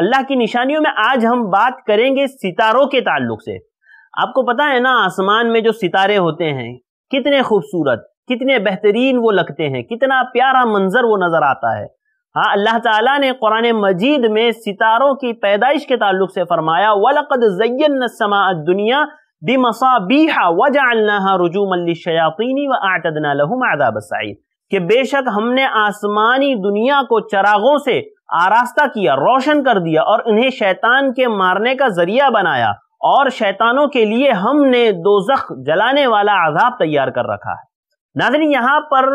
अल्लाह की निशानियों में आज हम बात करेंगे सितारों के ताल्लुक से आपको पता है ना आसमान में जो सितारे होते हैं कितने खूबसूरत कितने बेहतरीन वो लगते हैं कितना प्यारा मंजर वो नज़र आता है हाँ अल्लाह ताला ने कुरान मजीद में सितारों की पैदाइश के ताल्लुक से फरमाया वलकद जयन समा दुनिया बिमसाबीहा वजालना रजूम शयातीनी व आतदना लहुम आदाब कि बेशक हमने आसमानी दुनिया को चरागों से आरास्ता किया रोशन कर दिया और इन्हें शैतान के मारने का जरिया बनाया और शैतानों के लिए हमने दोजख जलाने वाला आजाब तैयार कर रखा है नाजन यहाँ पर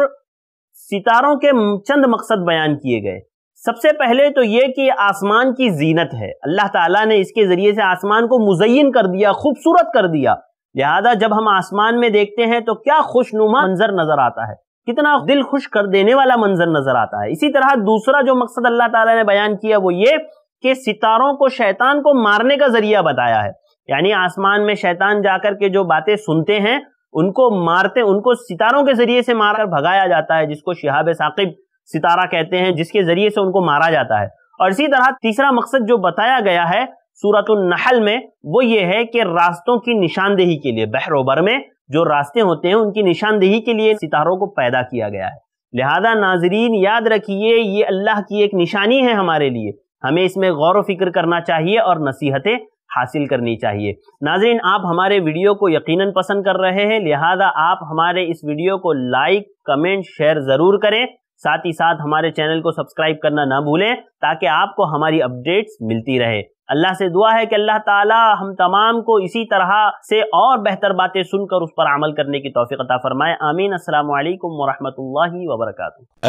सितारों के चंद मकसद बयान किए गए सबसे पहले तो ये कि आसमान की जीनत है अल्लाह ताला ने इसके ज़रिए से आसमान को मुजयन कर दिया खूबसूरत कर दिया लिहाजा जब हम आसमान में देखते हैं तो क्या खुशनुमा मंजर नज़र आता है कितना दिल खुश कर देने वाला मंजर नजर आता है इसी तरह दूसरा जो मकसद अल्लाह ताला ने बयान किया वो ये कि सितारों को शैतान को मारने का जरिया बताया है यानी आसमान में शैतान जाकर के जो बातें सुनते हैं उनको मारते उनको सितारों के जरिए से मारकर भगाया जाता है जिसको शिहाब साकिब सितारा कहते हैं जिसके जरिए से उनको मारा जाता है और इसी तरह तीसरा मकसद जो बताया गया है सूरत नहल में वो ये है कि रास्तों की निशानदेही के लिए बहरोबर में जो रास्ते होते हैं उनकी निशानदेही के लिए सितारों को पैदा किया गया है लिहाजा नाजरीन याद रखिए ये अल्लाह की एक निशानी है हमारे लिए हमें इसमें गौर फिक्र करना चाहिए और नसीहतें हासिल करनी चाहिए नाजरीन आप हमारे वीडियो को यकीनन पसंद कर रहे हैं लिहाजा आप हमारे इस वीडियो को लाइक कमेंट शेयर ज़रूर करें साथ ही साथ हमारे चैनल को सब्सक्राइब करना ना भूलें ताकि आपको हमारी अपडेट्स मिलती रहे अल्लाह से दुआ है कि अल्लाह ताला हम तमाम को इसी तरह से और बेहतर बातें सुनकर उस पर अमल करने की तोफ़ी अता फरमाए आमीन असल वरहमत ला वबरक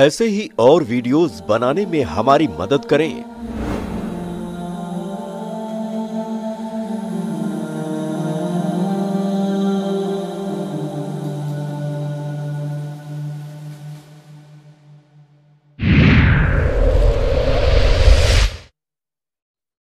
ऐसे ही और वीडियोस बनाने में हमारी मदद करें